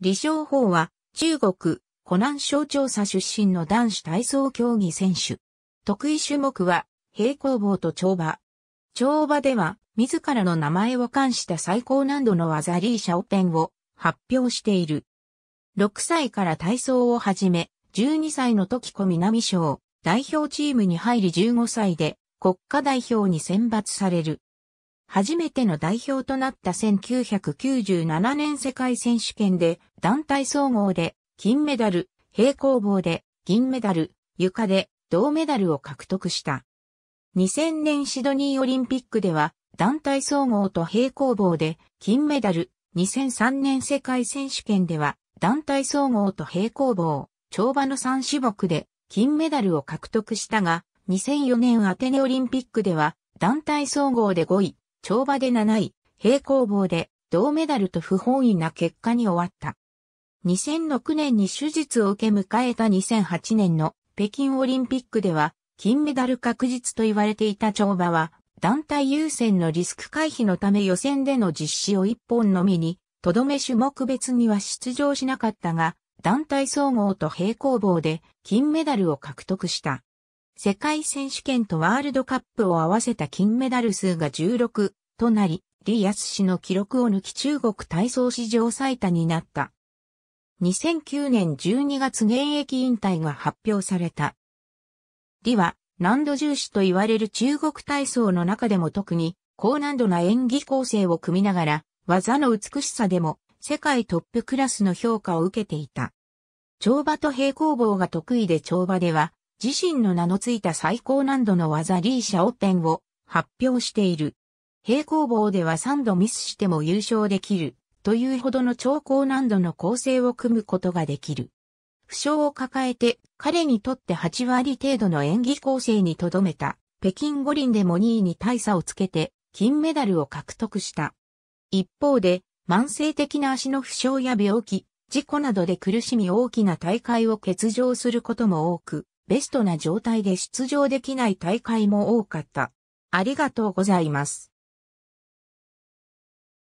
李正法は中国、湖南省調査出身の男子体操競技選手。得意種目は平行棒と跳馬。跳馬では自らの名前を冠した最高難度の技リーシャオペンを発表している。6歳から体操を始め、12歳の時小南省代表チームに入り15歳で国家代表に選抜される。初めての代表となった1997年世界選手権で団体総合で金メダル、平行棒で銀メダル、床で銅メダルを獲得した。2000年シドニーオリンピックでは団体総合と平行棒で金メダル、2003年世界選手権では団体総合と平行棒、跳馬の3種目で金メダルを獲得したが、2004年アテネオリンピックでは団体総合で5位、跳馬で7位、平行棒で銅メダルと不本意な結果に終わった。2006年に手術を受け迎えた2008年の北京オリンピックでは金メダル確実と言われていた跳馬は団体優先のリスク回避のため予選での実施を一本のみに、とどめ種目別には出場しなかったが、団体総合と平行棒で金メダルを獲得した。世界選手権とワールドカップを合わせた金メダル数が16となり、リアス氏の記録を抜き中国体操史上最多になった。2009年12月現役引退が発表された。李は難度重視と言われる中国体操の中でも特に高難度な演技構成を組みながら技の美しさでも世界トップクラスの評価を受けていた。跳馬と平行棒が得意で跳馬では自身の名のついた最高難度の技リーシャオペンを発表している。平行棒では3度ミスしても優勝できるというほどの超高難度の構成を組むことができる。負傷を抱えて彼にとって8割程度の演技構成にとどめた北京五輪でも2位に大差をつけて金メダルを獲得した。一方で慢性的な足の負傷や病気、事故などで苦しみ大きな大会を欠場することも多く、ベストな状態で出場できない大会も多かった。ありがとうございます。